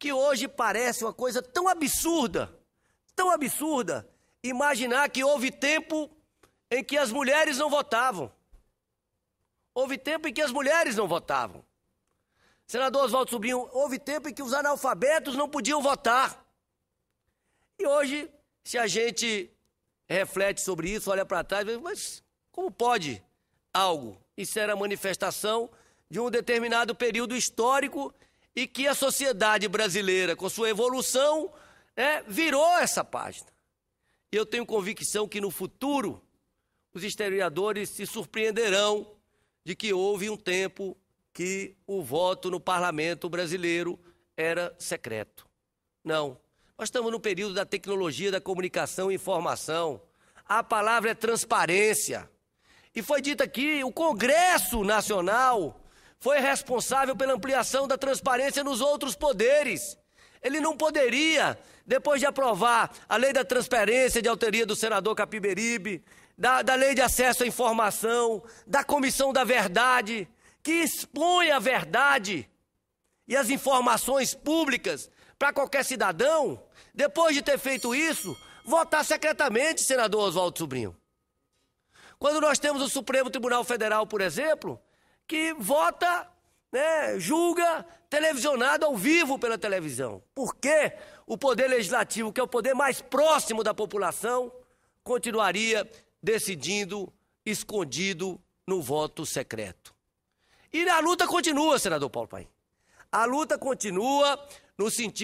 que hoje parece uma coisa tão absurda, tão absurda, imaginar que houve tempo em que as mulheres não votavam. Houve tempo em que as mulheres não votavam. Senador Oswaldo Sobrinho, houve tempo em que os analfabetos não podiam votar. E hoje, se a gente reflete sobre isso, olha para trás, mas como pode algo? Isso era manifestação de um determinado período histórico e que a sociedade brasileira, com sua evolução, né, virou essa página. E eu tenho convicção que no futuro os historiadores se surpreenderão de que houve um tempo que o voto no parlamento brasileiro era secreto. Não. Nós estamos no período da tecnologia da comunicação e informação. A palavra é transparência. E foi dito aqui, o Congresso Nacional foi responsável pela ampliação da transparência nos outros poderes. Ele não poderia, depois de aprovar a lei da transparência de autoria do senador Capiberibe, da, da lei de acesso à informação, da comissão da verdade, que expõe a verdade e as informações públicas para qualquer cidadão, depois de ter feito isso, votar secretamente, senador Oswaldo Sobrinho. Quando nós temos o Supremo Tribunal Federal, por exemplo, que vota, né, julga televisionado ao vivo pela televisão. Por que o poder legislativo, que é o poder mais próximo da população, continuaria decidindo escondido no voto secreto? E a luta continua, senador Paulo Paim. A luta continua no sentido